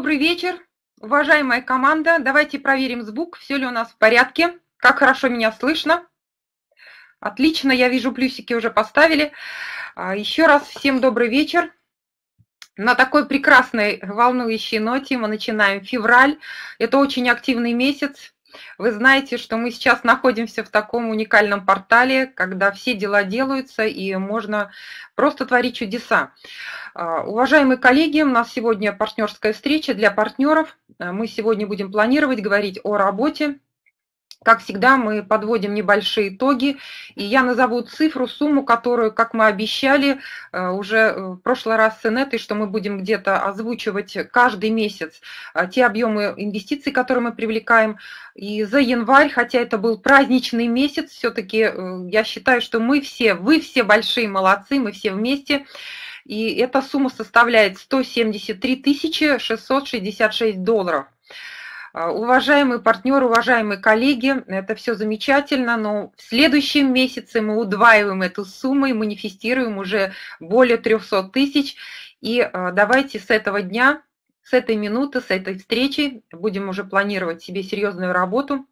Добрый вечер, уважаемая команда. Давайте проверим звук, все ли у нас в порядке, как хорошо меня слышно. Отлично, я вижу, плюсики уже поставили. А, Еще раз всем добрый вечер. На такой прекрасной, волнующей ноте мы начинаем февраль. Это очень активный месяц, вы знаете, что мы сейчас находимся в таком уникальном портале, когда все дела делаются и можно просто творить чудеса. А, уважаемые коллеги, у нас сегодня партнерская встреча для партнеров. А, мы сегодня будем планировать говорить о работе, как всегда, мы подводим небольшие итоги, и я назову цифру, сумму, которую, как мы обещали э, уже э, в прошлый раз с Энетой, что мы будем где-то озвучивать каждый месяц э, те объемы инвестиций, которые мы привлекаем. И за январь, хотя это был праздничный месяц, все-таки я считаю, что мы все, вы все большие молодцы, мы все вместе. И эта сумма составляет 173 666 долларов. А, уважаемые партнеры, уважаемые коллеги, это все замечательно, но в следующем месяце мы удваиваем эту сумму и манифестируем уже более 300 тысяч. И а, давайте с этого дня, с этой минуты, с этой встречи будем уже планировать себе серьезную работу,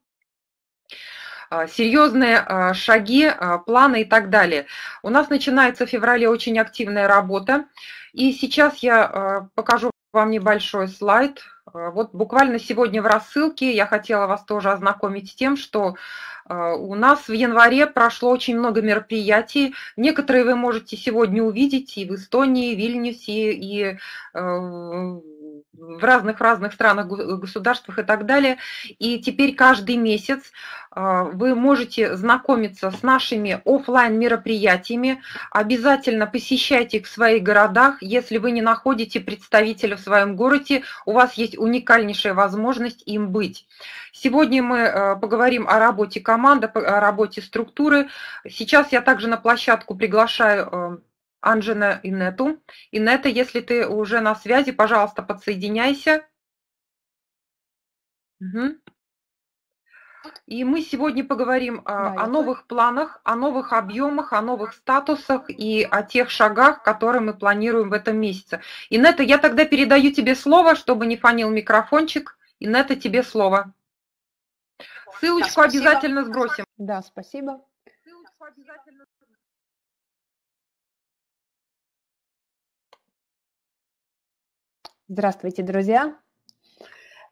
а, серьезные шаги, планы и так далее. У нас начинается в феврале очень активная работа. И сейчас я покажу вам небольшой слайд, Э, вот буквально сегодня в рассылке я хотела вас тоже ознакомить с тем, что э, у нас в январе прошло очень много мероприятий. Некоторые вы можете сегодня увидеть и в Эстонии, и в Вильнюсе, и э, в разных-разных странах, государствах и так далее. И теперь каждый месяц а, вы можете знакомиться с нашими офлайн мероприятиями Обязательно посещайте их в своих городах. Если вы не находите представителя в своем городе, у вас есть уникальнейшая возможность им быть. Сегодня мы а, поговорим о работе команды, о работе структуры. Сейчас я также на площадку приглашаю а, Анжина Инету. Инета, если ты уже на связи, пожалуйста, подсоединяйся. Угу. И мы сегодня поговорим а, да, о новых планах, о новых объемах, о новых статусах и о тех шагах, которые мы планируем в этом месяце. Инета, я тогда передаю тебе слово, чтобы не фанил микрофончик. Инета, тебе слово. Ссылочку да, обязательно сбросим. Да, спасибо. Ссылочку обязательно Здравствуйте, друзья.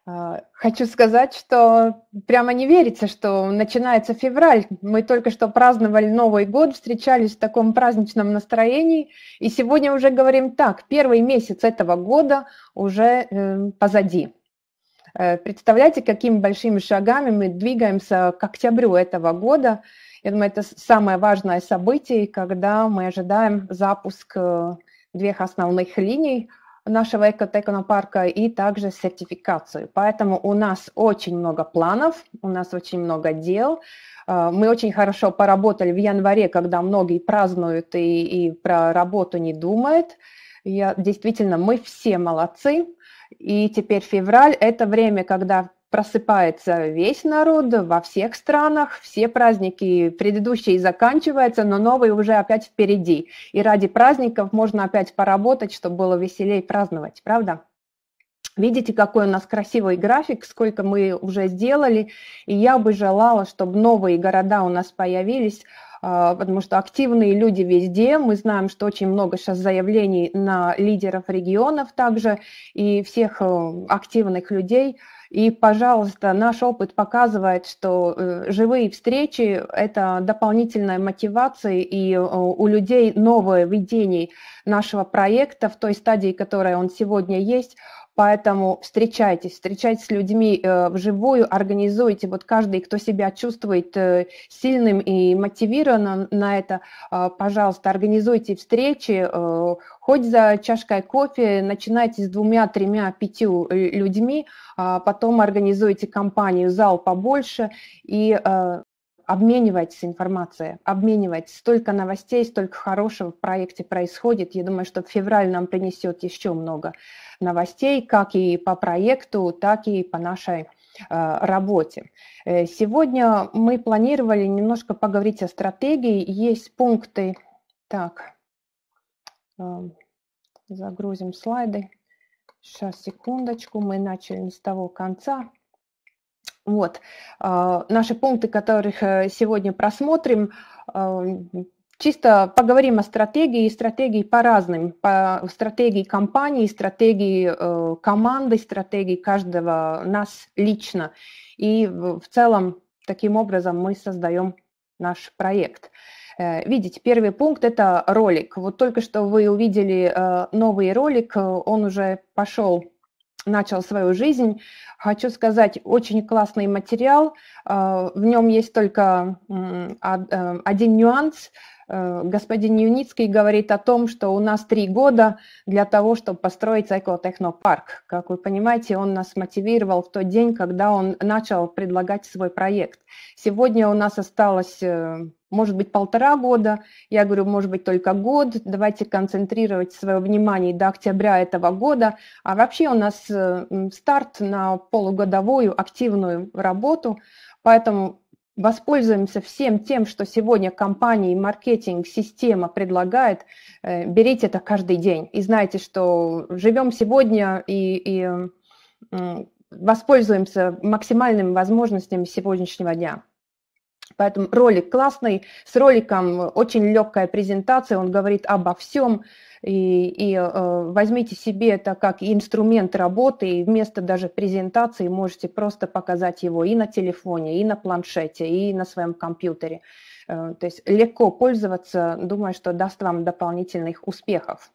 А, хочу сказать, что прямо не верится, что начинается февраль. Мы только что праздновали Новый год, встречались в таком праздничном настроении. И сегодня уже говорим так, первый месяц этого года уже эм, позади. Э, представляете, какими большими шагами мы двигаемся к октябрю этого года. Я думаю, это самое важное событие, когда мы ожидаем запуск э, двух основных линий – нашего экотехнопарка и также сертификацию. Поэтому у нас очень много планов, у нас очень много дел. А, мы очень хорошо поработали в январе, когда многие празднуют и, и про работу не думают. Я, действительно, мы все молодцы. И теперь февраль – это время, когда просыпается весь народ во всех странах, все праздники предыдущие заканчиваются, но новые уже опять впереди. И ради праздников можно опять поработать, чтобы было веселее праздновать, правда? Видите, какой у нас красивый график, сколько мы уже сделали. И я бы желала, чтобы новые города у нас появились, а, потому что активные люди везде. Мы знаем, что очень много сейчас заявлений на лидеров регионов также и всех э, активных людей – и, пожалуйста, наш опыт показывает, что э, живые встречи – это дополнительная мотивация, и э, у людей новое видение нашего проекта в той стадии, которая он сегодня есть, Поэтому встречайтесь, встречайтесь с людьми э, вживую, организуйте. Вот каждый, кто себя чувствует э, сильным и мотивированным на это, э, пожалуйста, организуйте встречи, э, хоть за чашкой кофе, начинайте с двумя, тремя, пятью э, людьми, э, потом организуйте компанию, зал побольше и э, обменивайтесь информацией, обменивайтесь. Столько новостей, столько хорошего в проекте происходит. Я думаю, что февраль нам принесет еще много новостей, как и по проекту, так и по нашей э, работе. Э, сегодня мы планировали немножко поговорить о стратегии. Есть пункты. Так, э, загрузим слайды. Сейчас, секундочку, мы начали с того конца. Вот. А, наши пункты, которых э, сегодня просмотрим, а, чисто поговорим о стратегии и стратегии по разным, по стратегии компании, стратегии э, команды, стратегии каждого нас лично. И в целом таким образом мы создаем наш проект. Э, видите, первый пункт – это ролик. Вот только что вы увидели новый ролик, он уже пошел начал свою жизнь. Хочу сказать, очень классный материал. Э, в нем есть только э, один нюанс. Э, господин Юницкий говорит о том, что у нас три года для того, чтобы построить технопарк Как вы понимаете, он нас мотивировал в тот день, когда он начал предлагать свой проект. Сегодня у нас осталось может быть, полтора года, я говорю, может быть, только год, давайте концентрировать свое внимание до октября этого года. А вообще у нас э, старт на полугодовую активную работу, поэтому воспользуемся всем тем, что сегодня компании, маркетинг, система предлагает, э, берите это каждый день и знаете, что живем сегодня и, и воспользуемся максимальными возможностями сегодняшнего дня. Поэтому ролик классный, с роликом очень легкая презентация, он говорит обо всем, и, и э, возьмите себе это как инструмент работы, и вместо даже презентации можете просто показать его и на телефоне, и на планшете, и на своем компьютере. Э, то есть легко пользоваться, думаю, что даст вам дополнительных успехов.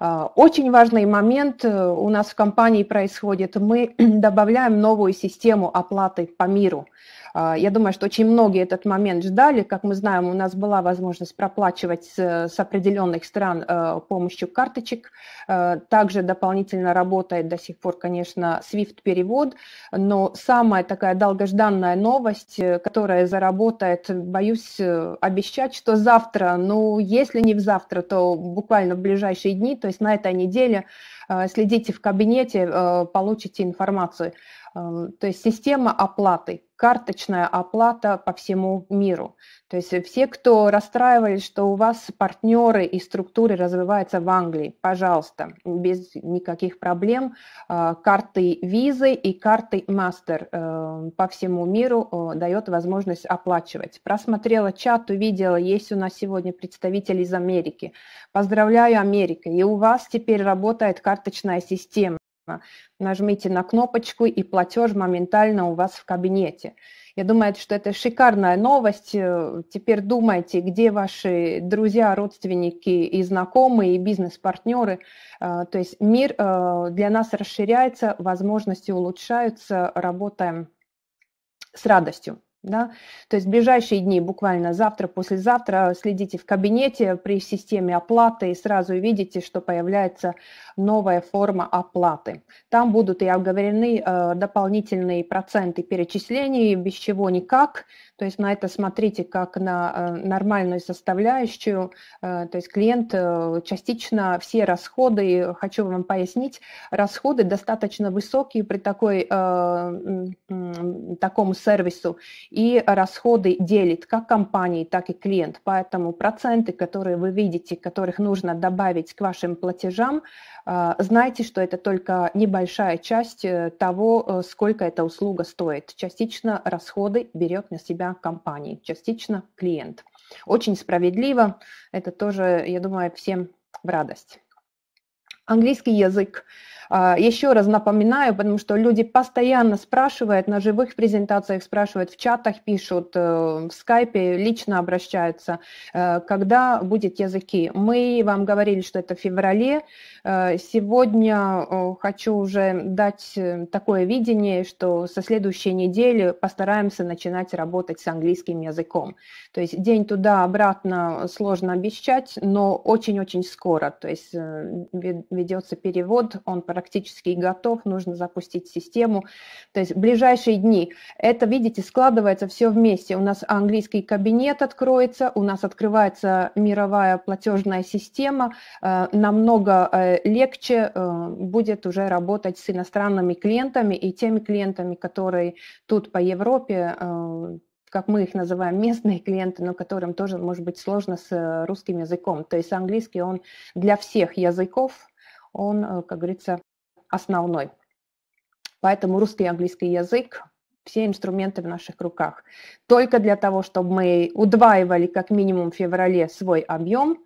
Э, очень важный момент э, у нас в компании происходит. Мы добавляем новую систему оплаты по миру. А, я думаю, что очень многие этот момент ждали. Как мы знаем, у нас была возможность проплачивать с определенных стран э, помощью карточек. Э, также дополнительно работает до сих пор, конечно, SWIFT-перевод. Но самая такая долгожданная новость, э, которая заработает, боюсь обещать, что завтра, ну, если не в завтра, то буквально в ближайшие дни, то есть на этой неделе, следите в кабинете, получите информацию. Эм, то есть система оплаты, карточная оплата по всему миру. То есть все, кто расстраивались, что у вас партнеры и структуры развиваются в Англии, пожалуйста, без никаких проблем, э, карты визы и карты мастер э, по всему миру э, дает возможность оплачивать. Просмотрела чат, увидела, есть у нас сегодня представитель из Америки. Поздравляю, Америка, и у вас теперь работает карточная система. Нажмите на кнопочку, и платеж моментально у вас в кабинете. Я думаю, что это шикарная новость. Э, теперь думайте, где ваши друзья, родственники и знакомые, и бизнес-партнеры. Э, то есть мир э, для нас расширяется, возможности улучшаются, работаем с радостью. Да? То есть в ближайшие дни, буквально завтра, послезавтра, следите в кабинете при системе оплаты и сразу видите, что появляется новая форма оплаты. Там будут и оговорены э, дополнительные проценты перечислений, без чего никак. То есть на это смотрите как на э, нормальную составляющую. Э, то есть клиент э, частично все расходы, хочу вам пояснить, расходы достаточно высокие при такой, э, э, такому сервису и расходы делит как компании, так и клиент. Поэтому проценты, которые вы видите, которых нужно добавить к вашим платежам, э, знайте, что это только небольшая часть э, того, э, сколько эта услуга стоит. Частично расходы берет на себя компания, частично клиент. Очень справедливо, это тоже, я думаю, всем в радость. Английский язык. А, Еще раз напоминаю, потому что люди постоянно спрашивают, на живых презентациях спрашивают, в чатах пишут, э, в скайпе лично обращаются, э, когда будет языки. Мы вам говорили, что это в феврале. Э, сегодня хочу уже дать такое видение, что со следующей недели постараемся начинать работать с английским языком. То есть день туда-обратно сложно обещать, но очень-очень скоро. То есть ведется перевод, он практически готов, нужно запустить систему. То есть в ближайшие дни это, видите, складывается все вместе. У нас английский кабинет откроется, у нас открывается мировая платежная система, э, намного э, легче э, будет уже работать с иностранными клиентами и теми клиентами, которые тут по Европе как мы их называем, местные клиенты, но которым тоже может быть сложно с русским языком. То есть английский, он для всех языков, он, как говорится, основной. Поэтому русский и английский язык все инструменты в наших руках. Только для того, чтобы мы удваивали как минимум в феврале свой объем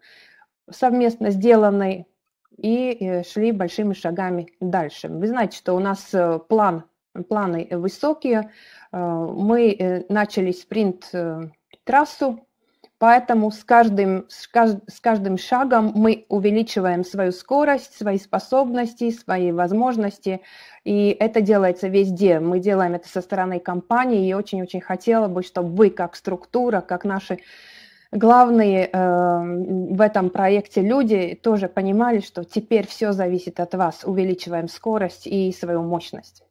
совместно сделанный и э, шли большими шагами дальше. Вы знаете, что у нас э, план, планы высокие. Э, мы начали спринт-трассу Поэтому с каждым, с, кажд, с каждым шагом мы увеличиваем свою скорость, свои способности, свои возможности. И это делается везде. Мы делаем это со стороны компании. И очень-очень хотела бы, чтобы вы, как структура, как наши главные э, в этом проекте люди, тоже понимали, что теперь все зависит от вас. Увеличиваем скорость и свою мощность.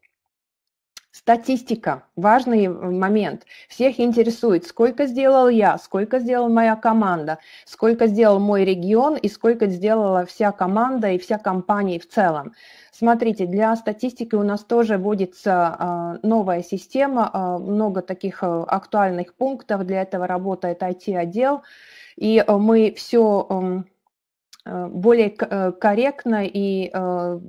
Статистика – важный момент. Всех интересует, сколько сделал я, сколько сделала моя команда, сколько сделал мой регион и сколько сделала вся команда и вся компания в целом. Смотрите, для статистики у нас тоже вводится а, новая система, а, много таких а, актуальных пунктов, для этого работает IT-отдел, и мы все эм, Э, более э, корректно и э,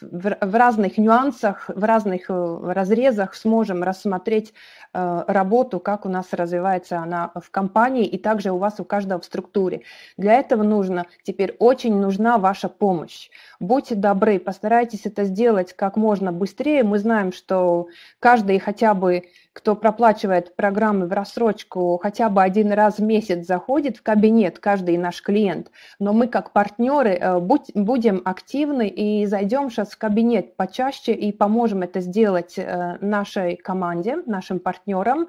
в разных нюансах, в разных разрезах сможем рассмотреть работу, как у нас развивается она в компании и также у вас у каждого в структуре. Для этого нужно, теперь очень нужна ваша помощь. Будьте добры, постарайтесь это сделать как можно быстрее. Мы знаем, что каждый хотя бы кто проплачивает программы в рассрочку, хотя бы один раз в месяц заходит в кабинет, каждый наш клиент. Но мы как партнеры э, будь, будем активны и зайдем сейчас в кабинет почаще и поможем это сделать э, нашей команде, нашим партнерам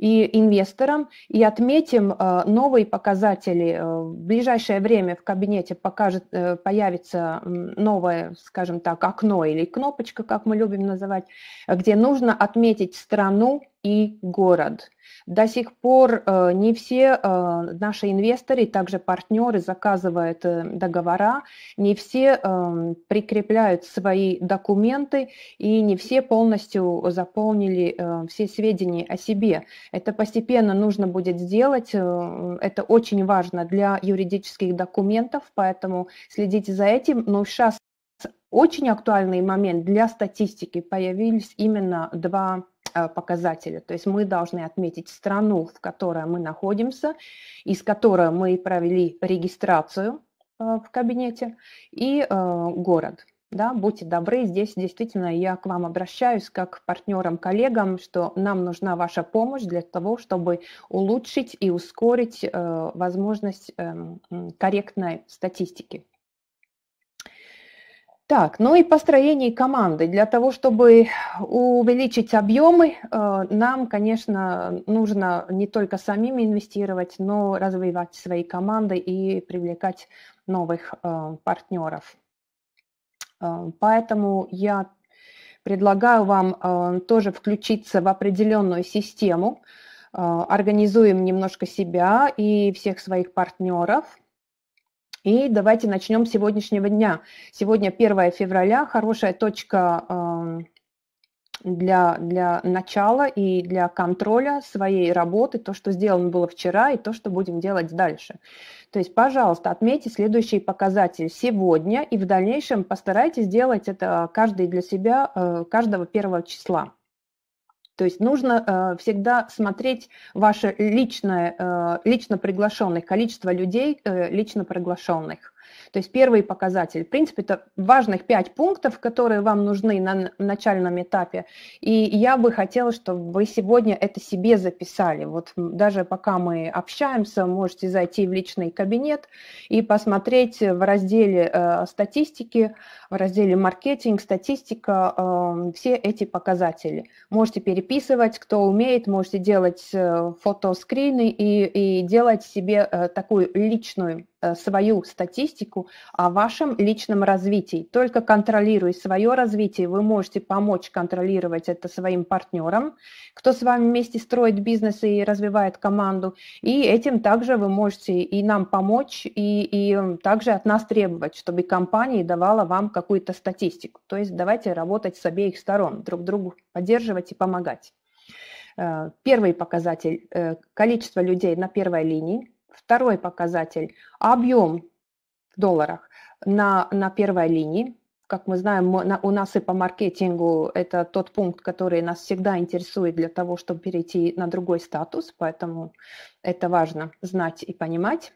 и инвесторам. И отметим э, новые показатели. Э, в ближайшее время в кабинете покажет, э, появится новое, скажем так, окно или кнопочка, как мы любим называть, где нужно отметить страну и город. До сих пор э, не все э, наши инвесторы, также партнеры заказывают э, договора, не все прикрепляют свои документы и не все полностью заполнили все сведения о себе. Это постепенно нужно будет сделать. Это очень важно для юридических документов, поэтому следите за этим. Но сейчас очень актуальный момент для статистики. Появились именно два Э, показатели. То есть мы должны отметить страну, в которой мы находимся, из которой мы провели регистрацию э, в кабинете, и э, город. Да, будьте добры, здесь действительно я к вам обращаюсь как к партнерам, коллегам, что нам нужна ваша помощь для того, чтобы улучшить и ускорить э, возможность э, корректной статистики. Так, ну и построение команды. Для того, чтобы увеличить объемы, э, нам, конечно, нужно не только самим инвестировать, но развивать свои команды и привлекать новых э, партнеров. Э, поэтому я предлагаю вам тоже включиться в определенную систему. Организуем немножко себя и всех своих партнеров – и давайте начнем с сегодняшнего дня. Сегодня 1 февраля, хорошая точка эм, для, для начала и для контроля своей работы, то, что сделано было вчера и то, что будем делать дальше. То есть, пожалуйста, отметьте следующие показатели сегодня и в дальнейшем постарайтесь делать это каждый для себя, э, каждого первого числа. То есть нужно э, всегда смотреть ваше личное, э, лично приглашенных, количество людей э, лично приглашенных. То есть первый показатель. В принципе, это важных пять пунктов, которые вам нужны на начальном этапе. И я бы хотела, чтобы вы сегодня это себе записали. Вот даже пока мы общаемся, можете зайти в личный кабинет и посмотреть в разделе э, статистики, в разделе маркетинг, статистика, э, все эти показатели. Можете переписывать, кто умеет, можете делать э, фотоскрины и, и делать себе э, такую личную Э, свою статистику о вашем личном развитии. Только контролируя свое развитие, вы можете помочь контролировать это своим партнерам, кто с вами вместе строит бизнес и развивает команду. И этим также вы можете и нам помочь, и, и также от нас требовать, чтобы компания давала вам какую-то статистику. То есть давайте работать с обеих сторон, друг другу поддерживать и помогать. Э, первый показатель э, – количество людей на первой линии, Второй показатель – объем в долларах на, на первой линии. Как мы знаем, мы, на, у нас и по маркетингу это тот пункт, который нас всегда интересует для того, чтобы перейти на другой статус, поэтому это важно знать и понимать.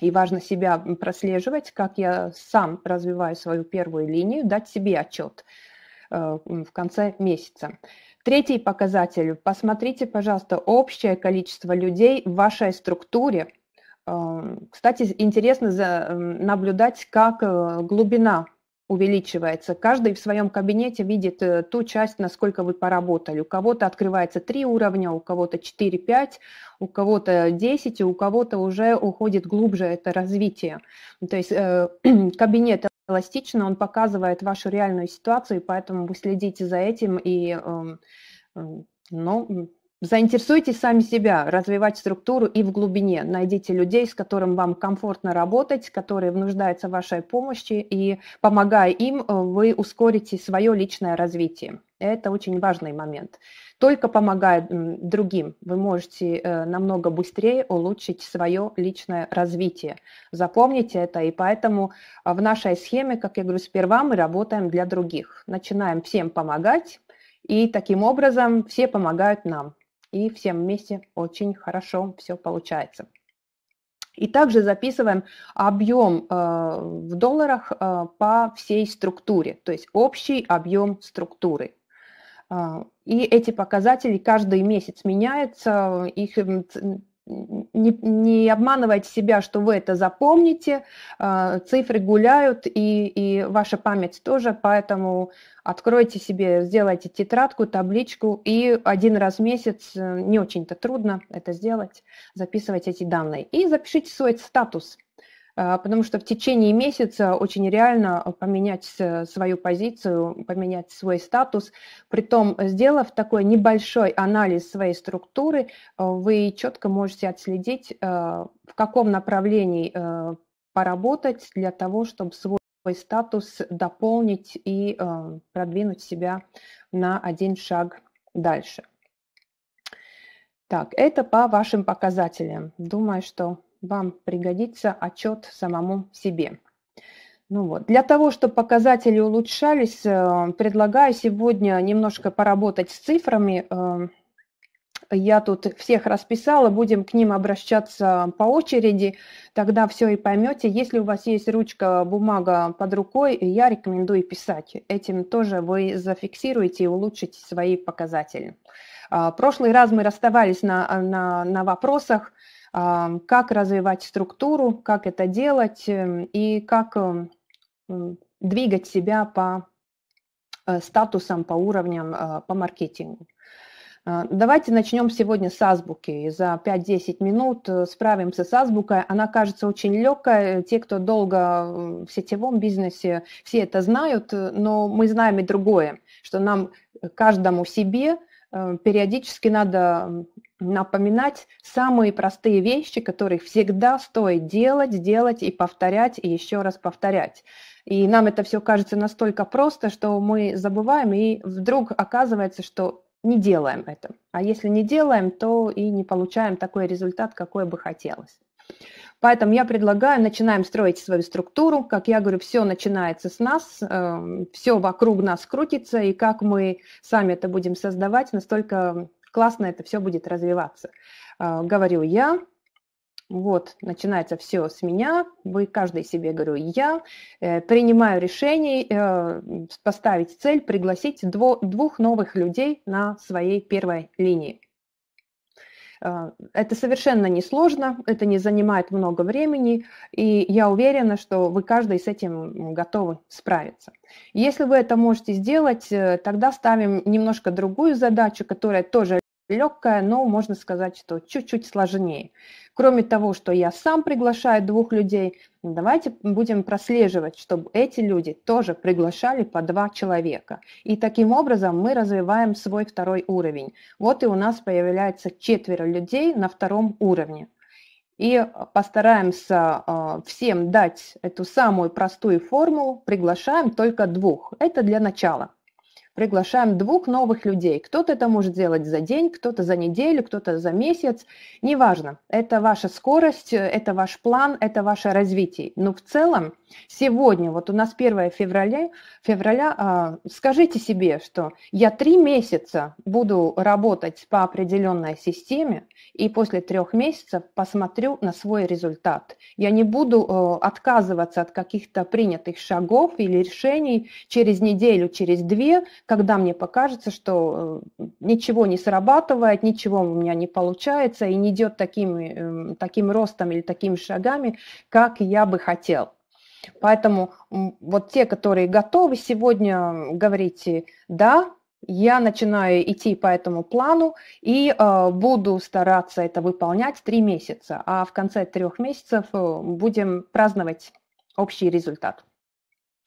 И важно себя прослеживать, как я сам развиваю свою первую линию, дать себе отчет э, в конце месяца. Третий показатель. Посмотрите, пожалуйста, общее количество людей в вашей структуре. Э, кстати, интересно наблюдать, как э, глубина увеличивается. Каждый в своем кабинете видит э, ту часть, насколько вы поработали. У кого-то открывается три уровня, у кого-то 4-5, у кого-то 10, и у кого-то уже уходит глубже это развитие. То есть кабинет эластично, он показывает вашу реальную ситуацию, и поэтому вы следите за этим и эм, эм, ну, Заинтересуйте сами себя, развивать структуру и в глубине. Найдите людей, с которым вам комфортно работать, которые нуждаются в вашей помощи, и помогая им, э, вы ускорите свое личное развитие. Это очень важный момент. Только помогая другим, вы можете э, намного быстрее улучшить свое личное развитие. Запомните это, и поэтому а, в нашей схеме, как я говорю, сперва мы работаем для других. Начинаем всем помогать, и таким образом все помогают нам и всем вместе очень хорошо все получается. И также записываем объем э, в долларах э, по всей структуре, то есть общий объем структуры. Э, и эти показатели каждый месяц меняются, их не, не обманывайте себя, что вы это запомните. А, цифры гуляют, и, и ваша память тоже, поэтому откройте себе, сделайте тетрадку, табличку, и один раз в месяц, э, не очень-то трудно это сделать, записывать эти данные. И запишите свой статус – а, потому что в течение месяца очень реально э, поменять свою позицию, поменять свой статус. Притом, сделав такой небольшой анализ своей структуры, э, вы четко можете отследить, э, в каком направлении поработать для того, чтобы свой статус дополнить и продвинуть себя на один шаг дальше. Так, это по вашим показателям. Думаю, что вам пригодится отчет самому себе. Ну вот. Для того, чтобы показатели улучшались, э, предлагаю сегодня немножко поработать с цифрами. Э, я тут всех расписала, будем к ним обращаться по очереди, тогда все и поймете. Если у вас есть ручка, бумага под рукой, я рекомендую писать. Этим тоже вы зафиксируете и улучшите свои показатели. Э, прошлый раз мы расставались на, на, на вопросах, как развивать структуру, как это делать эм, и как эм, двигать себя по э, статусам, по уровням, э, по маркетингу. Э, давайте начнем сегодня с азбуки. За 5-10 минут справимся с азбукой. Она кажется очень легкой. Те, кто долго в сетевом бизнесе, все это знают, но мы знаем и другое, что нам каждому себе периодически надо напоминать самые простые вещи, которые всегда стоит делать, делать и повторять, и еще раз повторять. И нам это все кажется настолько просто, что мы забываем, и вдруг оказывается, что не делаем это. А если не делаем, то и не получаем такой результат, какой бы хотелось. Поэтому я предлагаю, начинаем строить свою структуру. Как я говорю, все начинается с нас, э, эм, все вокруг нас крутится, и как мы сами это будем создавать, настолько классно это все будет развиваться. А, говорю я, вот, начинается все с меня, вы каждый себе, говорю, я э, принимаю решение э, поставить цель, пригласить дво, двух новых людей на своей первой линии. А, это совершенно несложно, это не занимает много времени, и я уверена, что вы каждый с этим готовы справиться. Если вы это можете сделать, э, тогда ставим немножко другую задачу, которая тоже легкая, но можно сказать, что чуть-чуть сложнее. Кроме того, что я сам приглашаю двух людей, давайте будем прослеживать, чтобы эти люди тоже приглашали по два человека. И таким образом мы развиваем свой второй уровень. Вот и у нас появляется четверо людей на втором уровне. И постараемся а, всем дать эту самую простую формулу, приглашаем только двух. Это для начала приглашаем двух новых людей. Кто-то это может делать за день, кто-то за неделю, кто-то за месяц. Неважно, это ваша скорость, это ваш план, это ваше развитие. Но в целом Сегодня, вот у нас 1 февраля, февраля а, скажите себе, что я три месяца буду работать по определенной системе, и после трех месяцев посмотрю на свой результат. Я не буду э, отказываться от каких-то принятых шагов или решений через неделю, через две, когда мне покажется, что э, ничего не срабатывает, ничего у меня не получается и не идет таким, эм, таким ростом или такими шагами, как я бы хотел. Поэтому вот те, которые готовы сегодня, говорите э, «да», я начинаю идти по этому плану и э, буду стараться это выполнять три месяца, а в конце трех месяцев э, будем праздновать общий результат.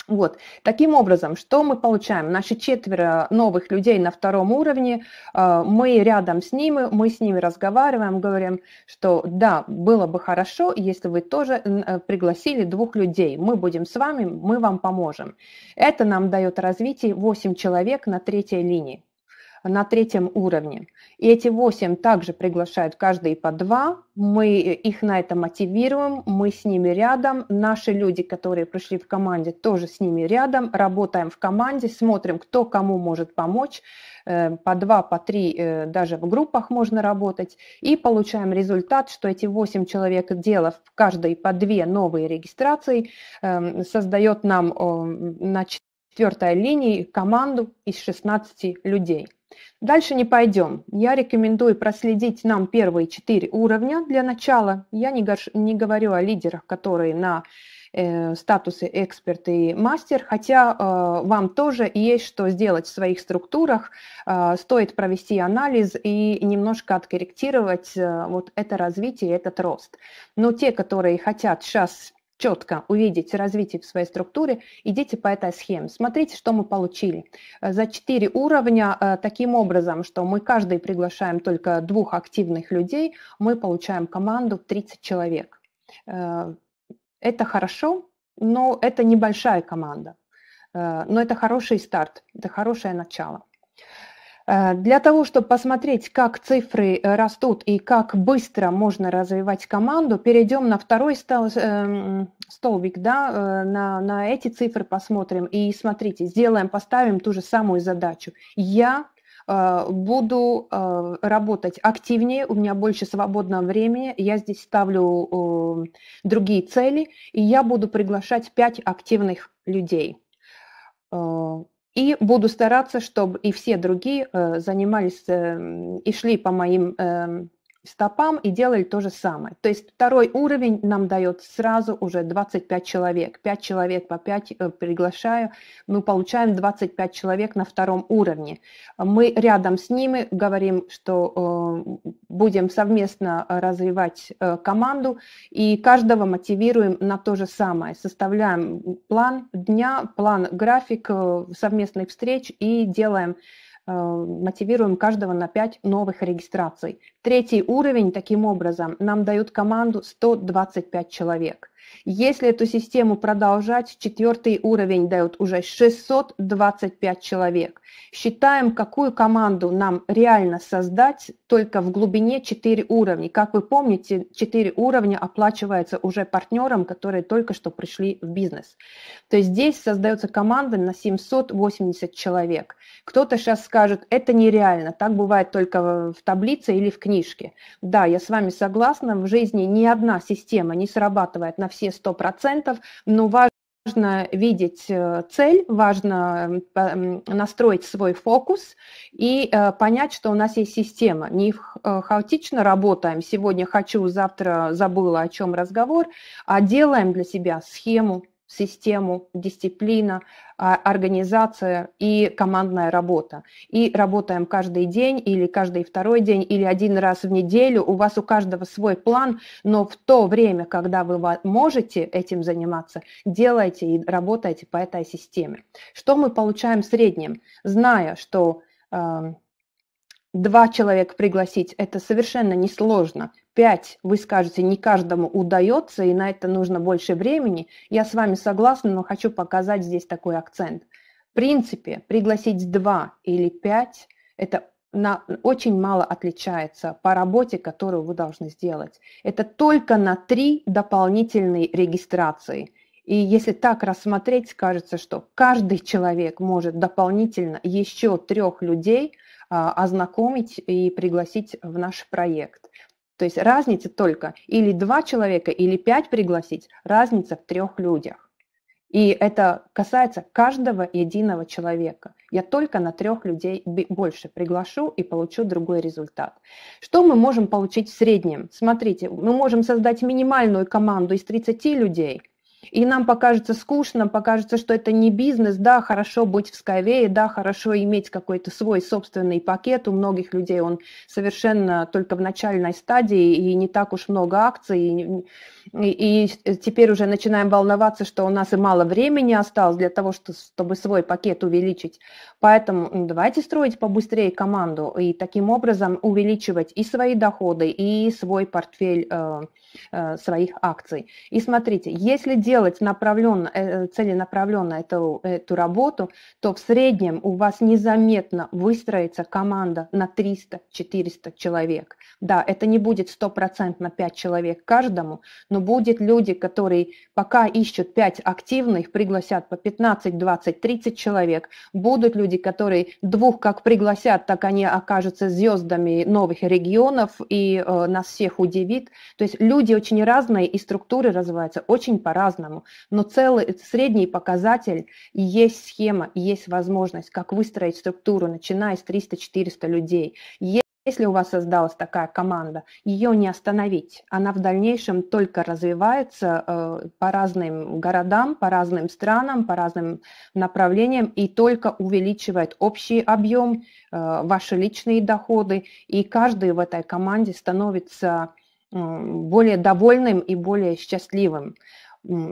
Вот. Таким образом, что мы получаем? Наши четверо новых людей на втором уровне, э, мы рядом с ними, мы с ними разговариваем, говорим, что да, было бы хорошо, если вы тоже э, пригласили двух людей. Мы будем с вами, мы вам поможем. Это нам дает развитие 8 человек на третьей линии на третьем уровне. И эти восемь также приглашают каждый по два. Мы э, их на это мотивируем, мы с ними рядом. Наши люди, которые пришли в команде, тоже с ними рядом. Работаем в команде, смотрим, кто кому может помочь. Э, по два, по три э, даже в группах можно работать. И получаем результат, что эти восемь человек, делав каждый по две новые регистрации, эм, создает нам на четвертой линии команду из 16 людей. Дальше не пойдем. Я рекомендую проследить нам первые четыре уровня для начала. Я не, горш... не говорю о лидерах, которые на э, статусы эксперт и мастер, хотя э, вам тоже есть что сделать в своих структурах. Э, стоит провести анализ и немножко откорректировать э, вот это развитие, этот рост. Но те, которые хотят сейчас четко увидеть развитие в своей структуре, идите по этой схеме. Смотрите, что мы получили. Э, за четыре уровня э, таким образом, что мы каждый приглашаем только двух активных людей, мы получаем команду 30 человек. Э, это хорошо, но это небольшая команда. Но это хороший старт, это хорошее начало. Э, для того, чтобы посмотреть, как цифры э, растут и как быстро можно развивать команду, перейдем на второй стол, э, столбик, да, э, на, на эти цифры посмотрим. И смотрите, сделаем, поставим ту же самую задачу. Я э, буду э, работать активнее, у меня больше свободного времени, я здесь ставлю другие цели, и я буду приглашать 5 активных людей и буду стараться, чтобы и все другие э, занимались эм, и шли по моим эм, стопам и делали то же самое. То есть второй уровень нам дает сразу уже 25 человек. 5 человек по 5 э, приглашаю. Мы получаем 25 человек на втором уровне. Мы рядом с ними говорим, что э, будем совместно развивать э, команду и каждого мотивируем на то же самое. Составляем план дня, план график э, совместных встреч и делаем Э, мотивируем каждого на 5 новых регистраций. Третий уровень, таким образом, нам дают команду 125 человек. Если эту систему продолжать, четвертый уровень дает уже 625 человек. Считаем, какую команду нам реально создать только в глубине 4 уровня. Как вы помните, 4 уровня оплачивается уже партнерам, которые только что пришли в бизнес. То есть здесь создается команда на 780 человек. Кто-то сейчас скажет, это нереально, так бывает только в таблице или в книжке. Да, я с вами согласна, в жизни ни одна система не срабатывает на все сто процентов, но важно Важно видеть э, цель, важно настроить свой фокус и э, понять, что у нас есть система. Не э, хаотично работаем, сегодня хочу, завтра забыла, о чем разговор, а делаем для себя схему, систему, дисциплина, а, организация и командная работа. И работаем каждый день или каждый второй день или один раз в неделю. У вас у каждого свой план, но в то время, когда вы можете этим заниматься, делайте и работайте по этой системе. Что мы получаем в среднем? Зная, что эм, Два человека пригласить – это совершенно несложно. Пять, вы скажете, не каждому удается, и на это нужно больше времени. Я с вами согласна, но хочу показать здесь такой акцент. В принципе, пригласить два или пять – это на, очень мало отличается по работе, которую вы должны сделать. Это только на три дополнительные регистрации. И если так рассмотреть, кажется, что каждый человек может дополнительно еще трех людей а, ознакомить и пригласить в наш проект. То есть разница только или два человека, или пять пригласить, разница в трех людях. И это касается каждого единого человека. Я только на трех людей больше приглашу и получу другой результат. Что мы можем получить в среднем? Смотрите, мы можем создать минимальную команду из 30 людей – и нам покажется скучно, покажется, что это не бизнес. Да, хорошо быть в Скайвее, да, хорошо иметь какой-то свой собственный пакет. У многих людей он совершенно только в начальной стадии, и не так уж много акций. И, и, и теперь уже начинаем волноваться, что у нас и мало времени осталось для того, что, чтобы свой пакет увеличить. Поэтому давайте строить побыстрее команду и таким образом увеличивать и свои доходы, и свой портфель э, Э, своих акций. И смотрите, если делать направленно, э, э, целенаправленно эту, эту работу, то в среднем у вас незаметно выстроится команда на 300-400 человек. Да, это не будет стопроцентно 5 человек каждому, но будет люди, которые пока ищут 5 активных, пригласят по 15, 20, 30 человек. Будут люди, которые двух как пригласят, так они окажутся звездами новых регионов и э, нас всех удивит. То есть люди люди очень разные, и структуры развиваются очень по-разному. Но целый э, средний показатель и есть схема, и есть возможность, как выстроить структуру, начиная с 300-400 людей. Если у вас создалась такая команда, ее не остановить. Она в дальнейшем только развивается э, по разным городам, по разным странам, по разным направлениям и только увеличивает общий объем, э, ваши личные доходы. И каждый в этой команде становится более довольным и более счастливым.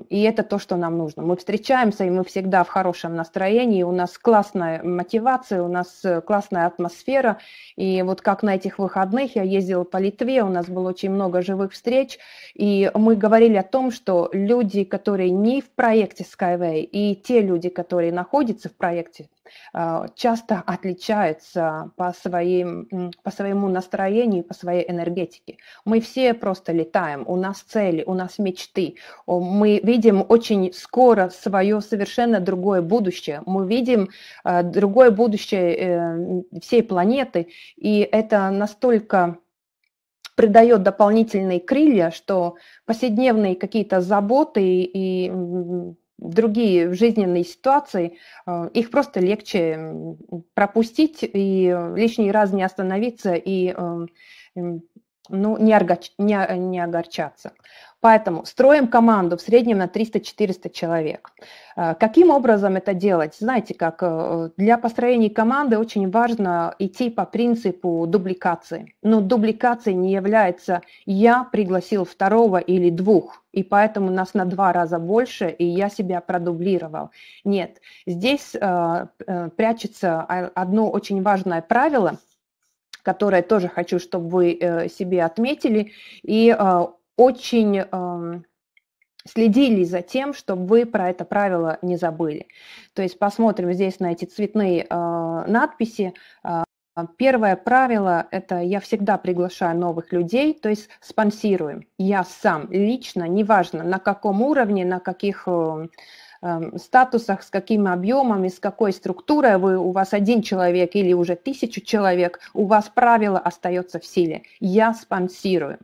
И это то, что нам нужно. Мы встречаемся, и мы всегда в хорошем настроении, у нас классная мотивация, у нас э, классная атмосфера. И вот как на этих выходных я ездила по Литве, у нас было очень много живых встреч, и мы говорили о том, что люди, которые не в проекте Skyway, и те люди, которые находятся в проекте а, часто отличается по, своим, по своему настроению, по своей энергетике. Мы все просто летаем, у нас цели, у нас мечты. Мы видим очень скоро свое совершенно другое будущее. Мы видим а, другое будущее э, всей планеты, и это настолько придает дополнительные крылья, что повседневные какие-то заботы и другие жизненные ситуации, э, их просто легче пропустить и э, лишний раз не остановиться и э, ну, не, огорч... не, не огорчаться. Поэтому строим команду в среднем на 300-400 человек. А, каким образом это делать? Знаете, как э, для построения команды очень важно идти по принципу дубликации. Но дубликацией не является «я пригласил второго или двух», и поэтому нас на два раза больше, и я себя продублировал. Нет, здесь э, э, прячется одно очень важное правило – которое тоже хочу, чтобы вы себе отметили, и очень э, следили за тем, чтобы вы про это правило не забыли. То есть посмотрим здесь на эти цветные э, надписи. А, первое правило – это я всегда приглашаю новых людей, то есть спонсируем. Я сам лично, неважно на каком уровне, на каких эм, эм, статусах, с какими объемами, с какой структурой вы, у вас один человек или уже тысячу человек, у вас правило остается в силе. Я спонсирую.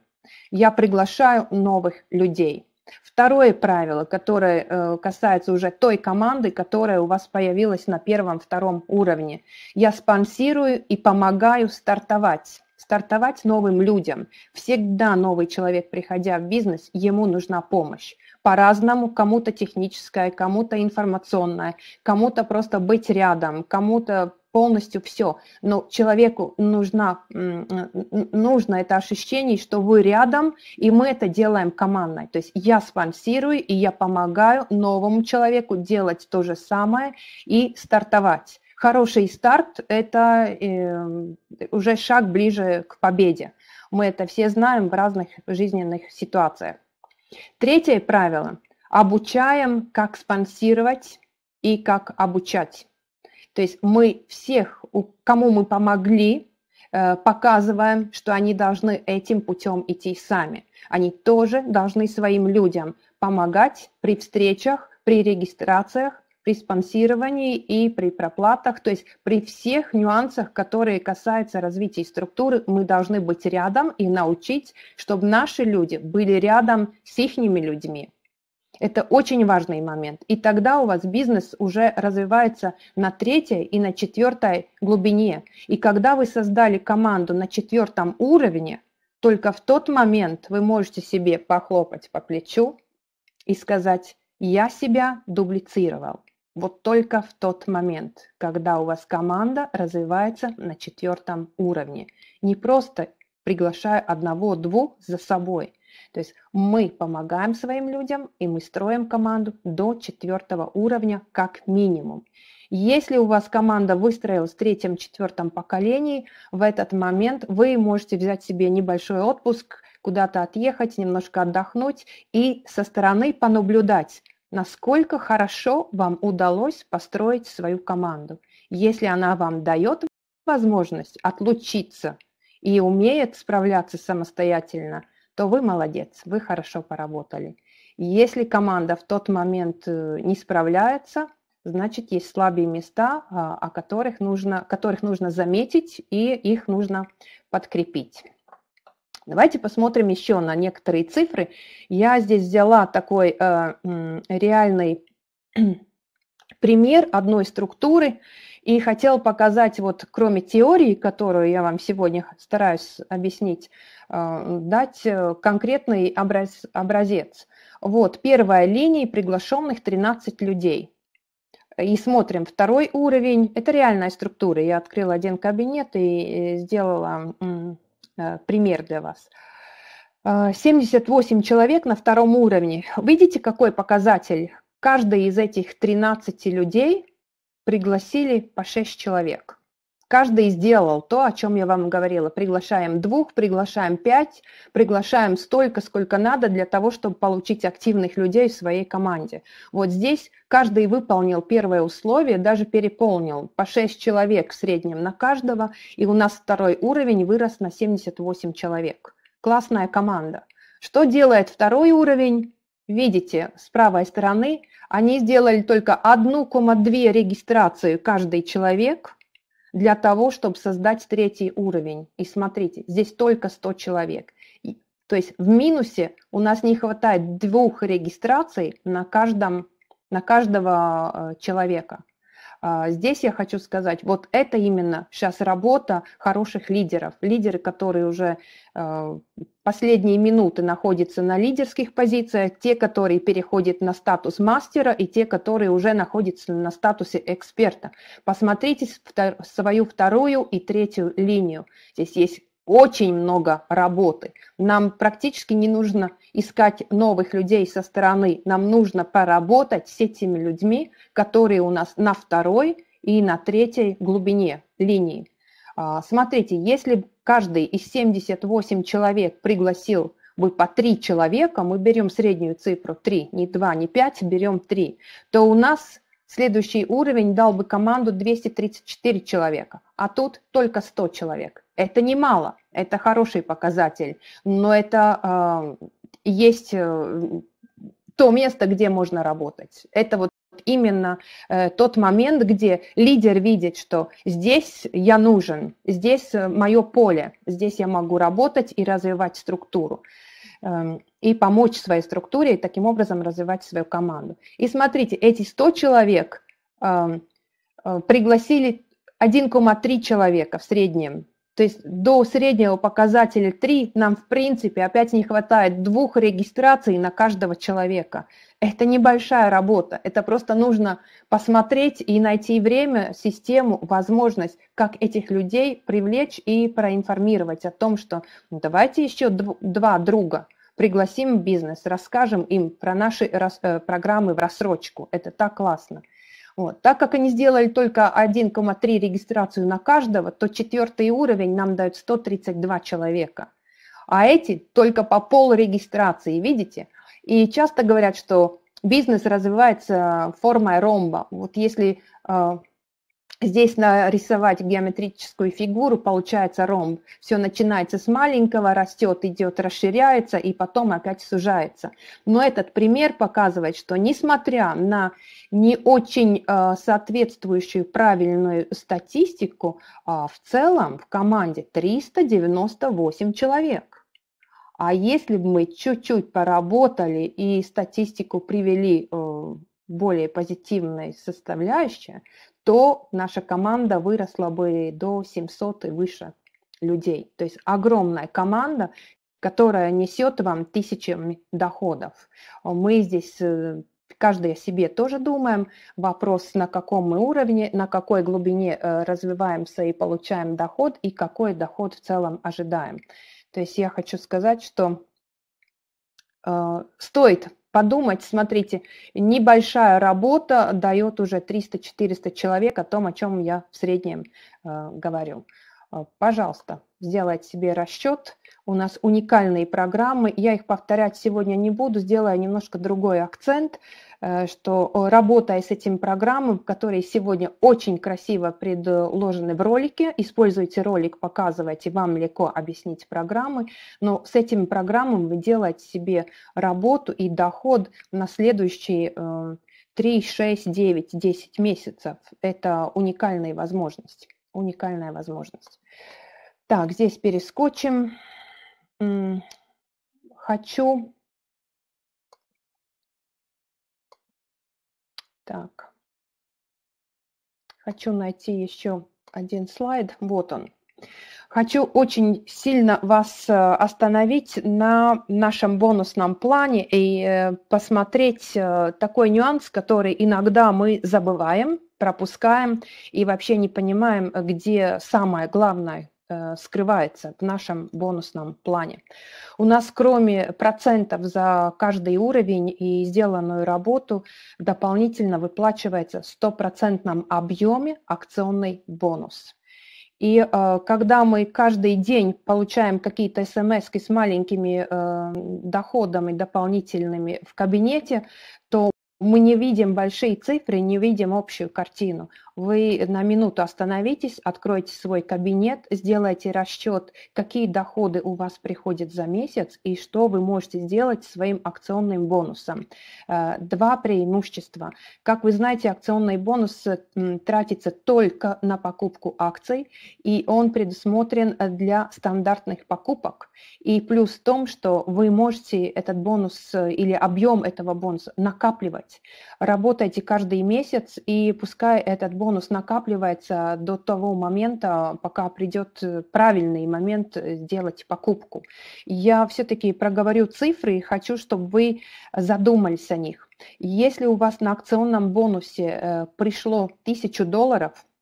Я приглашаю новых людей. Второе правило, которое э, касается уже той команды, которая у вас появилась на первом-втором уровне. Я спонсирую и помогаю стартовать стартовать новым людям. Всегда новый человек, приходя в бизнес, ему нужна помощь. По-разному, кому-то техническая, кому-то информационная, кому-то просто быть рядом, кому-то полностью все. Но человеку нужна, нужно это ощущение, что вы рядом, и мы это делаем командной. То есть я спонсирую, и я помогаю новому человеку делать то же самое и стартовать хороший старт – это э, уже шаг ближе к победе. Мы это все знаем в разных жизненных ситуациях. Третье правило – обучаем, как спонсировать и как обучать. То есть мы всех, кому мы помогли, э, показываем, что они должны этим путем идти сами. Они тоже должны своим людям помогать при встречах, при регистрациях, при спонсировании и при проплатах, то есть при всех нюансах, которые касаются развития структуры, мы должны быть рядом и научить, чтобы наши люди были рядом с их людьми. Это очень важный момент. И тогда у вас бизнес уже развивается на третьей и на четвертой глубине. И когда вы создали команду на четвертом уровне, только в тот момент вы можете себе похлопать по плечу и сказать, я себя дублицировал вот только в тот момент, когда у вас команда развивается на четвертом уровне. Не просто приглашая одного-двух за собой. То есть мы помогаем своим людям и мы строим команду до четвертого уровня как минимум. Если у вас команда выстроилась в третьем-четвертом поколении, в этот момент вы можете взять себе небольшой отпуск, куда-то отъехать, немножко отдохнуть и со стороны понаблюдать, насколько хорошо вам удалось построить свою команду, если она вам дает возможность отлучиться и умеет справляться самостоятельно, то вы молодец, вы хорошо поработали. Если команда в тот момент э, не справляется, значит, есть слабые места, а, о которых нужно, которых нужно заметить и их нужно подкрепить. Давайте посмотрим еще на некоторые цифры. Я здесь взяла такой э, реальный пример одной структуры и хотела показать, вот кроме теории, которую я вам сегодня стараюсь объяснить, э, дать э, конкретный образ, образец. Вот первая линия приглашенных 13 людей – и смотрим второй уровень. Это реальная структура. Я открыла один кабинет и э, сделала Э, пример для вас. 78 э, человек на втором уровне. Видите, какой показатель? Каждый из этих 13 людей пригласили по 6 человек. Каждый сделал то, о чем я вам говорила. Приглашаем двух, приглашаем пять, приглашаем столько, сколько надо для того, чтобы получить активных людей в своей команде. Вот здесь каждый выполнил первое условие, даже переполнил по 6 человек в среднем на каждого, и у нас второй уровень вырос на 78 человек. Классная команда. Что делает второй уровень? Видите, с правой стороны они сделали только 1,2 регистрации каждый человек – для того, чтобы создать третий уровень. И смотрите, здесь только 100 человек. то есть в минусе у нас не хватает двух регистраций на, каждом, на каждого э, человека. А, здесь я хочу сказать, вот это именно сейчас работа хороших лидеров, лидеры, которые уже э, последние минуты находятся на лидерских позициях, те, которые переходят на статус мастера и те, которые уже находятся на статусе эксперта. Посмотрите свою вторую и третью линию. Здесь есть очень много работы. Нам практически не нужно искать новых людей со стороны. Нам нужно поработать с этими людьми, которые у нас на второй и на третьей глубине линии. А, смотрите, если каждый из 78 человек пригласил бы по 3 человека, мы берем среднюю цифру 3, не 2, не 5, берем 3, то у нас следующий уровень дал бы команду 234 человека, а тут только 100 человек. Это немало, это хороший показатель, но это а, э, есть то место, где можно работать. Это вот именно э, тот момент, где лидер видит, что здесь я нужен, здесь э, мое поле, здесь я могу работать и развивать структуру э, и помочь своей структуре и таким образом развивать свою команду. И смотрите, эти 100 человек эм, э, пригласили 1,3 человека в среднем то есть до среднего показателя 3 нам, в принципе, опять не хватает двух регистраций на каждого человека. Это небольшая работа, это просто нужно посмотреть и найти время, систему, возможность, как этих людей привлечь и проинформировать о том, что ну, давайте еще два друга пригласим в бизнес, расскажем им про наши э, программы в рассрочку. Это так классно. Вот. Так как они сделали только 1,3 регистрацию на каждого, то четвертый уровень нам дают 132 человека. А эти только по пол регистрации, видите? И часто говорят, что бизнес развивается формой ромба. Вот если а, Здесь нарисовать геометрическую фигуру, получается ромб. Все начинается с маленького, растет, идет, расширяется и потом опять сужается. Но этот пример показывает, что несмотря на не очень э, соответствующую правильную статистику, а, в целом в команде 398 человек. А если бы мы чуть-чуть поработали и статистику привели э, более позитивной составляющей, то наша команда выросла бы до 700 и выше людей. То есть огромная команда, которая несет вам тысячами доходов. Мы здесь э, каждый о себе тоже думаем. Вопрос, на каком мы уровне, на какой глубине э, развиваемся и получаем доход, и какой доход в целом ожидаем. То есть я хочу сказать, что э, стоит подумать, смотрите, небольшая работа дает уже 300-400 человек о том, о чем я в среднем э, говорю. Э, пожалуйста, сделать себе расчет, у нас уникальные программы. Я их повторять сегодня не буду, сделая немножко другой акцент, э, что э, работая с этими программами, которые сегодня очень красиво предложены в ролике, используйте ролик, показывайте, вам легко объяснить программы, но с этим программам вы делаете себе работу и доход на следующие 3, 6, 9, 10 месяцев. Это уникальная возможность, Уникальная возможность. Так, здесь перескочим. Хочу... Так. Хочу найти еще один слайд. Вот он. Хочу очень сильно вас э, остановить на нашем бонусном плане и э, посмотреть э, такой нюанс, который иногда мы забываем, пропускаем и вообще не понимаем, где самое главное, Э, скрывается в нашем бонусном плане. У нас кроме процентов за каждый уровень и сделанную работу дополнительно выплачивается в стопроцентном объеме акционный бонус. И э, когда мы каждый день получаем какие-то смс с маленькими э, доходами дополнительными в кабинете, то мы не видим большие цифры, не видим общую картину. Вы на минуту остановитесь, откройте свой кабинет, сделайте расчет, какие доходы у вас приходят за месяц и что вы можете сделать своим акционным бонусом. Э, два преимущества. Как вы знаете, акционный бонус э, тратится только на покупку акций, и он предусмотрен для стандартных покупок. И плюс в том, что вы можете этот бонус э, или объем этого бонуса накапливать делать. Работайте каждый месяц, и пускай этот бонус накапливается до того момента, пока придет э, правильный момент э, сделать покупку. Я все-таки проговорю цифры и хочу, чтобы вы задумались о них. Если у вас на акционном бонусе э, пришло 1000 долларов –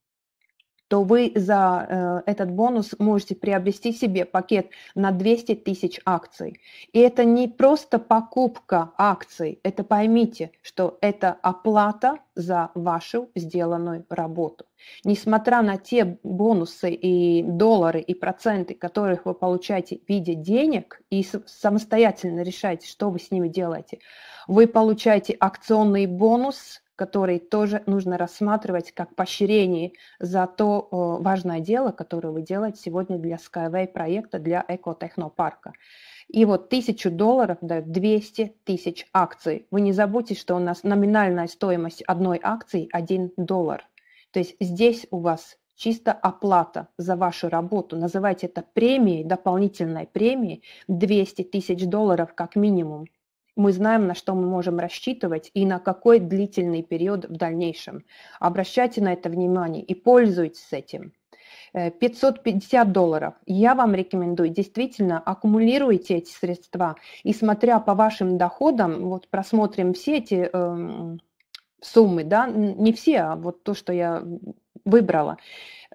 то вы за э, этот бонус можете приобрести себе пакет на 200 тысяч акций. И это не просто покупка акций, это поймите, что это оплата за вашу сделанную работу. Несмотря на те бонусы и доллары и проценты, которых вы получаете в виде денег и самостоятельно решаете, что вы с ними делаете, вы получаете акционный бонус который тоже нужно рассматривать как поощрение за то э, важное дело, которое вы делаете сегодня для Skyway проекта, для экотехнопарка. И вот тысячу долларов дают 200 тысяч акций. Вы не забудьте, что у нас номинальная стоимость одной акции 1 доллар. То есть здесь у вас чисто оплата за вашу работу, называйте это премией, дополнительной премией, 200 тысяч долларов как минимум мы знаем, на что мы можем рассчитывать и на какой длительный период в дальнейшем. Обращайте на это внимание и пользуйтесь этим. 550 э, долларов. Я вам рекомендую, действительно, аккумулируйте эти средства и смотря по вашим доходам, вот просмотрим все эти э, суммы, да, не все, а вот то, что я выбрала,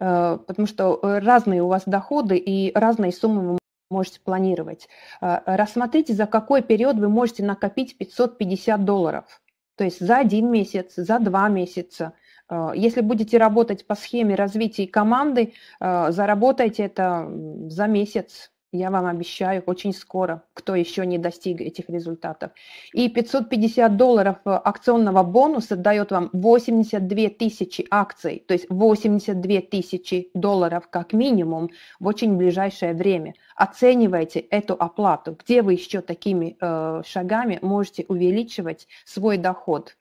э, потому что э, разные у вас доходы и разные суммы вы можете планировать. А, рассмотрите, за какой период вы можете накопить 550 долларов. То есть за один месяц, за два месяца. А, если будете работать по схеме развития команды, а, заработайте это за месяц, я вам обещаю, очень скоро, кто еще не достиг этих результатов. И 550 долларов э, акционного бонуса дает вам 82 тысячи акций, то есть 82 тысячи долларов как минимум в очень ближайшее время. Оценивайте эту оплату, где вы еще такими э, шагами можете увеличивать свой доход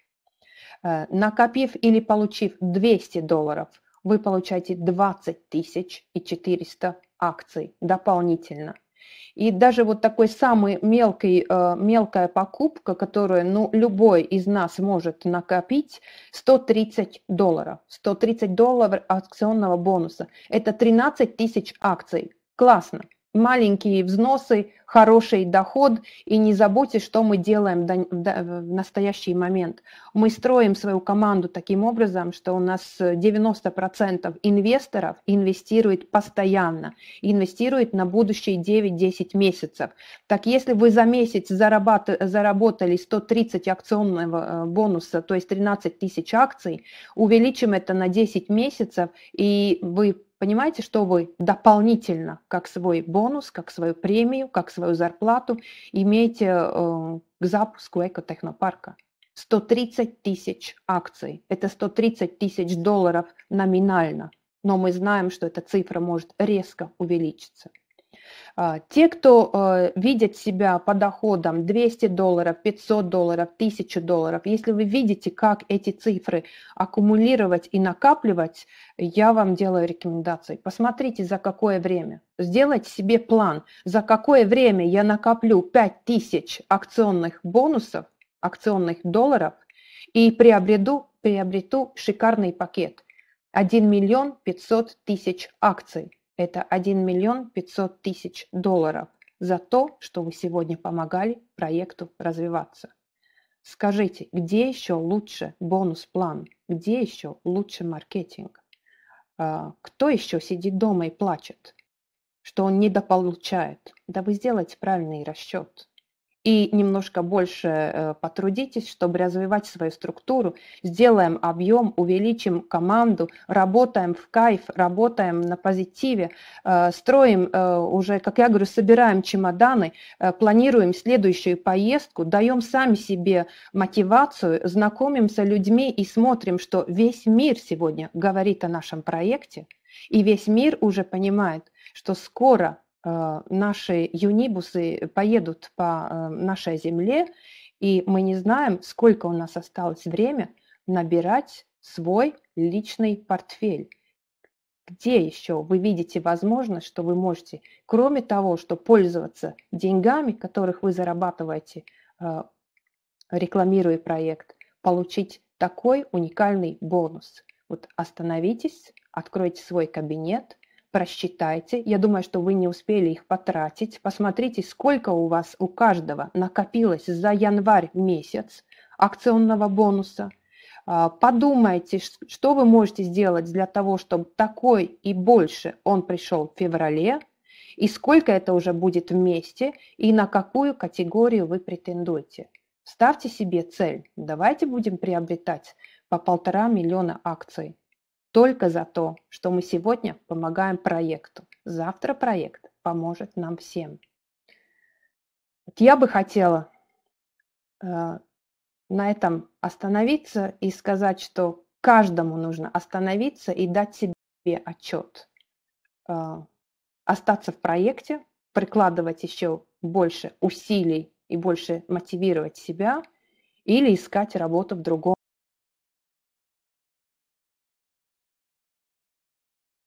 э, накопив или получив 200 долларов – вы получаете 20 тысяч и 400 акций дополнительно. И даже вот такой самый мелкий, э, мелкая покупка, которую ну, любой из нас может накопить, 130 долларов. 130 долларов акционного бонуса. Это 13 тысяч акций. Классно маленькие взносы, хороший доход и не забудьте, что мы делаем в настоящий момент. Мы строим свою команду таким образом, что у нас 90% инвесторов инвестирует постоянно, инвестирует на будущие 9-10 месяцев. Так если вы за месяц заработали 130 акционного э, бонуса, то есть 13 тысяч акций, увеличим это на 10 месяцев, и вы понимаете, что вы дополнительно, как свой бонус, как свою премию, как свою зарплату, имеете э, к запуску экотехнопарка. 130 тысяч акций. Это 130 тысяч долларов номинально. Но мы знаем, что эта цифра может резко увеличиться. А, те, кто э, видят себя по доходам 200 долларов, 500 долларов, 1000 долларов, если вы видите, как эти цифры аккумулировать и накапливать, я вам делаю рекомендации. Посмотрите, за какое время. Сделайте себе план, за какое время я накоплю 5000 акционных бонусов, акционных долларов и приобрету, приобрету шикарный пакет. 1 миллион 500 тысяч акций это 1 миллион 500 тысяч долларов за то, что вы сегодня помогали проекту развиваться. Скажите, где еще лучше бонус-план, где еще лучше маркетинг? А, кто еще сидит дома и плачет, что он недополучает? Да вы сделайте правильный расчет и немножко больше э, потрудитесь, чтобы развивать свою структуру. Сделаем объем, увеличим команду, работаем в кайф, работаем на позитиве, э, строим э, уже, как я говорю, собираем чемоданы, планируем следующую поездку, даем сами себе мотивацию, знакомимся людьми и смотрим, что весь мир сегодня говорит о нашем проекте, и весь мир уже понимает, что скоро а, наши юнибусы поедут по а, нашей земле, и мы не знаем, сколько у нас осталось время набирать свой личный портфель. Где еще вы видите возможность, что вы можете, кроме того, что пользоваться деньгами, которых вы зарабатываете, а, рекламируя проект, получить такой уникальный бонус? Вот остановитесь, откройте свой кабинет – просчитайте. Я думаю, что вы не успели их потратить. Посмотрите, сколько у вас у каждого накопилось за январь месяц акционного бонуса. А, подумайте, что вы можете сделать для того, чтобы такой и больше он пришел в феврале, и сколько это уже будет вместе, и на какую категорию вы претендуете. Ставьте себе цель. Давайте будем приобретать по полтора миллиона акций только за то, что мы сегодня помогаем проекту. Завтра проект поможет нам всем. Вот я бы хотела э, на этом остановиться и сказать, что каждому нужно остановиться и дать себе отчет. Э, остаться в проекте, прикладывать еще больше усилий и больше мотивировать себя или искать работу в другом